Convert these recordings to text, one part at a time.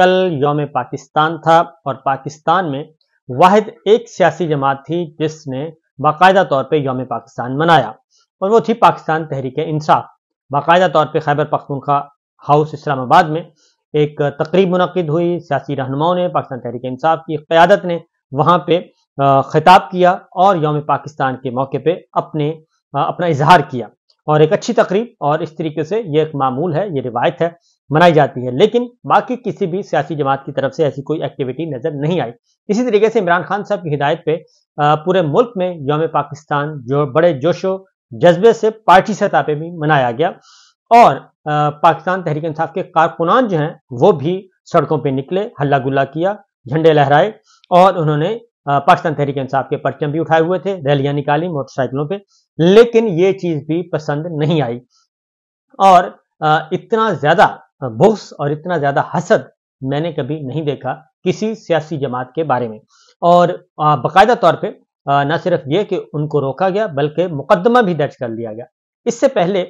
कल योम पाकिस्तान था और पाकिस्तान में वाद एक सियासी जमात थी जिसने बाकायदा तौर पर योम पाकिस्तान मनाया और वो थी पाकिस्तान तहरीक इंसाफ बाकायदा तौर पर खैबर पख्तूनखा हाउस इस्लामाबाद में एक तकरीब मुनद हुई सियासी रहनुमाओं ने पाकिस्तान तहरीक इंसाफ की क्यादत ने वहाँ पर खिताब किया और योम पाकिस्तान के मौके पर अपने अपना इजहार किया और एक अच्छी तकरीब और इस तरीके से ये एक मामूल है ये रिवायत है मनाई जाती है लेकिन बाकी किसी भी सियासी जमात की तरफ से ऐसी कोई एक्टिविटी नजर नहीं आई इसी तरीके से इमरान खान साहब की हिदायत पे पूरे मुल्क में योम पाकिस्तान जो बड़े जोशो जज्बे से पार्टी सतह पे भी मनाया गया और पाकिस्तान तहरीक इंसाफ के कारकुनान जो हैं वो भी सड़कों पर निकले हल्ला गुल्ला किया झंडे लहराए और उन्होंने पाकिस्तान तहरीक इंसाफ के परचम भी उठाए हुए थे रैलियां निकाली मोटरसाइकिलों पर लेकिन ये चीज भी पसंद नहीं आई और इतना ज्यादा बुक्स और इतना ज्यादा हसद मैंने कभी नहीं देखा किसी सियासी जमात के बारे में और बाकायदा तौर पे न सिर्फ ये कि उनको रोका गया बल्कि मुकदमा भी दर्ज कर लिया गया इससे पहले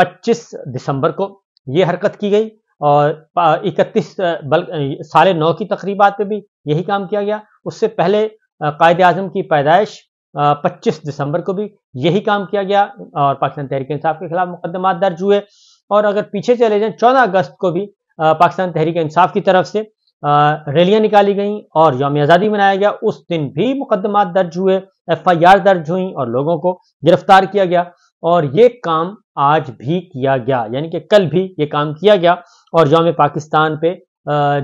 25 दिसंबर को ये हरकत की गई और 31 बल साढ़े नौ की तकरीबा पे भी यही काम किया गया उससे पहले कायद आजम की पैदाइश 25 दिसंबर को भी यही काम किया गया और पाकिस्तान तहरीक इंसाफ के खिलाफ मुकदमा दर्ज हुए और अगर पीछे चले जाएं चौदह अगस्त को भी पाकिस्तान तहरीक इंसाफ की तरफ से रैलियां निकाली गई और यौम आज़ादी मनाया गया उस दिन भी मुकदमा दर्ज हुए एफ आई आर दर्ज हुई और लोगों को गिरफ्तार किया गया और ये काम आज भी किया गया यानी कि कल भी ये काम किया गया और यौम पाकिस्तान पे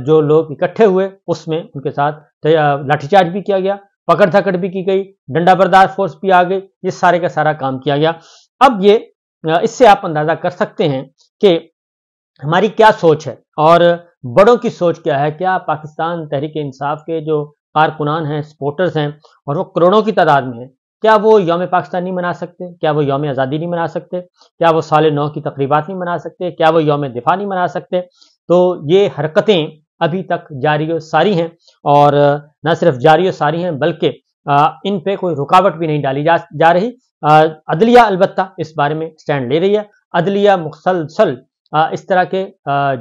जो लोग इकट्ठे हुए उसमें उनके साथ लाठीचार्ज भी किया गया पकड़ धकड़ भी की गई डंडा बर्दाश्त फोर्स भी आ गई ये सारे का सारा काम किया गया अब ये इससे आप अंदाजा कर सकते हैं कि हमारी क्या सोच है और बड़ों की सोच क्या है क्या पाकिस्तान तहरीक इंसाफ के जो कारकुनान हैं सपोर्टर्स हैं और वो करोड़ों की तादाद में है क्या वो योम पाकिस्तान नहीं मना सकते क्या वो योम आज़ादी नहीं मना सकते क्या वो साल नौ की तकरीबा नहीं मना सकते क्या वो योम दिफा नहीं मना सकते तो ये हरकतें अभी तक जारी सारी हैं और न सिर्फ जारी सारी हैं बल्कि इन पे कोई रुकावट भी नहीं डाली जा, जा रही अदलिया अलबत् इस बारे में स्टैंड ले रही है अदलिया मुसलसल इस तरह के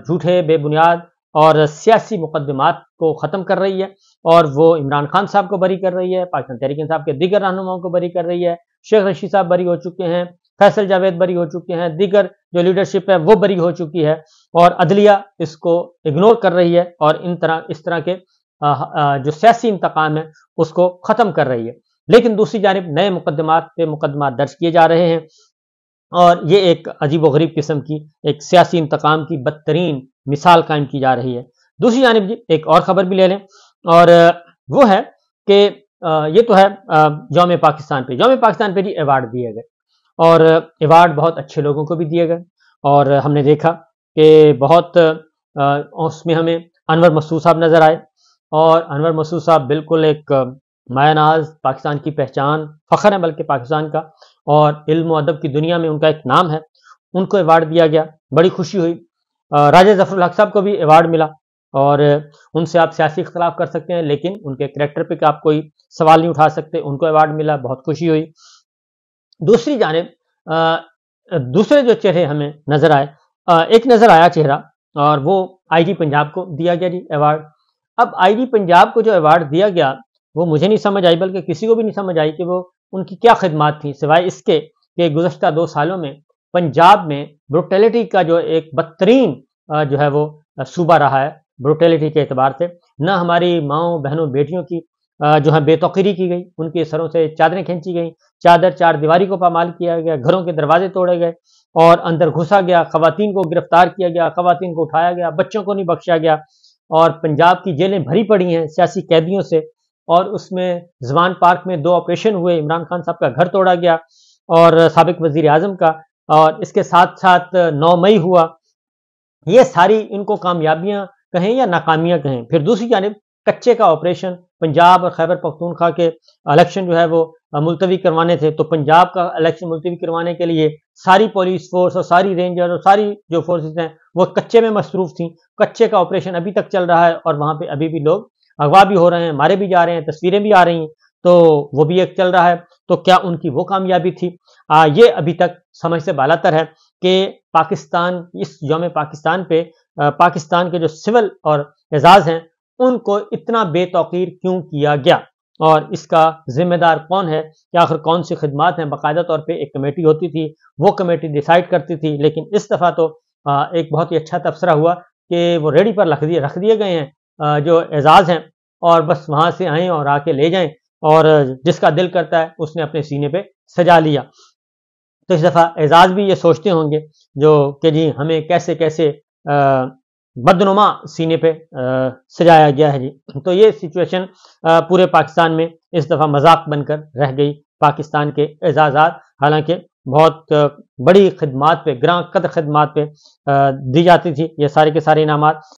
झूठे बेबुनियाद और सियासी मुकदमात को ख़त्म कर रही है और वो इमरान खान साहब को बरी कर रही है पाकिस्तान तहरीक साहब के दीगर रहनुमाओं को बरी कर रही है शेख रशीद साहब बरी हो चुके हैं फैसल जावेद बरी हो चुके हैं दीगर जो लीडरशिप है वो बरी हो चुकी है और अदलिया इसको इग्नोर कर रही है और इन तरह इस तरह के जो सियासी इंतकाम है उसको ख़त्म कर रही है लेकिन दूसरी जानब नए मुकदमात पे मुकदमा दर्ज किए जा रहे हैं और ये एक अजीब व गरीब किस्म की एक सियासी इंतकाम की बदतरीन मिसाल कायम की जा रही है दूसरी जानब जी एक और ख़बर भी ले लें और वो है कि ये तो है योम पाकिस्तान पे योम पाकिस्तान पे जी अवार्ड दिए गए और अवार्ड बहुत अच्छे लोगों को भी दिए गए और हमने देखा कि बहुत उसमें हमें अनवर मसूद साहब नज़र आए और अनवर मसूद साहब बिल्कुल एक मायानाज पाकिस्तान की पहचान फ़खर है बल्कि पाकिस्तान का और इल्म अदब की दुनिया में उनका एक नाम है उनको अवार्ड दिया गया बड़ी खुशी हुई राजा जफर हक साहब को भी अवार्ड मिला और उनसे आप सियासी इख्तलाफ कर सकते हैं लेकिन उनके करेक्टर पर आप कोई सवाल नहीं उठा सकते उनको अवार्ड मिला बहुत खुशी हुई दूसरी जानब दूसरे जो चेहरे हमें नजर आए एक नजर आया चेहरा और वो आईजी पंजाब को दिया गया जी अवार्ड अब आईबी पंजाब को जो अवार्ड दिया गया वो मुझे नहीं समझ आई बल्कि किसी को भी नहीं समझ आई कि वो उनकी क्या खिदमत थी सिवाय इसके कि गुजशत दो सालों में पंजाब में ब्रोटेलिटी का जो एक बदतरीन जो है वो सूबा रहा है ब्रोटेलिटी के अतबार से ना हमारी माओ बहनों बेटियों की जो है बेतौकीरी की गई उनके सरों से चादरें खींची गई चादर चार दीवारी को पामाल किया गया घरों के दरवाजे तोड़े गए और अंदर घुसा गया खातन को गिरफ्तार किया गया खातन को उठाया गया बच्चों को नहीं बख्शा गया और पंजाब की जेलें भरी पड़ी हैं सियासी कैदियों से और उसमें जवान पार्क में दो ऑपरेशन हुए इमरान खान साहब का घर तोड़ा गया और सबक वजीर अजम का और इसके साथ साथ नौ मई हुआ ये सारी इनको कामयाबियां कहें या नाकामियां कहें फिर दूसरी जानब कच्चे का ऑपरेशन पंजाब और खैबर पख्तूनखा के इलेक्शन जो है वो मुलतवी करवाने थे तो पंजाब का इलेक्शन मुलतवी करवाने के लिए सारी पुलिस फोर्स और सारी रेंजर और सारी जो फोर्सेज हैं वो कच्चे में मसरूफ थी कच्चे का ऑपरेशन अभी तक चल रहा है और वहाँ पर अभी भी लोग अगवा भी हो रहे हैं मारे भी जा रहे हैं तस्वीरें भी आ रही हैं तो वो भी एक चल रहा है तो क्या उनकी वो कामयाबी थी आ, ये अभी तक समझ से बालातर है कि पाकिस्तान इस योम पाकिस्तान पे आ, पाकिस्तान के जो सिविल और एजाज हैं उनको इतना बेतौकीर क्यों किया गया और इसका जिम्मेदार कौन है कि आखिर कौन सी खदमात हैं बाकायदा तौर पर एक कमेटी होती थी वो कमेटी डिसाइड करती थी लेकिन इस दफ़ा तो एक बहुत ही अच्छा तबसरा हुआ कि वो रेडी पर रख दिए रख दिए गए हैं जो एजाज़ हैं और बस वहाँ से आएँ और आके ले जाएँ और जिसका दिल करता है उसने अपने सीने पर सजा लिया तो इस दफ़ा एजाज भी ये सोचते होंगे जो कि जी हमें कैसे कैसे बदनुमा सीने पे आ, सजाया गया है जी तो ये सिचुएशन पूरे पाकिस्तान में इस दफ़ा मजाक बनकर रह गई पाकिस्तान के एजाजात हालांकि बहुत बड़ी खदमात पे ग्रां कद खदमात पे दी जाती थी ये सारे के सारे इनाम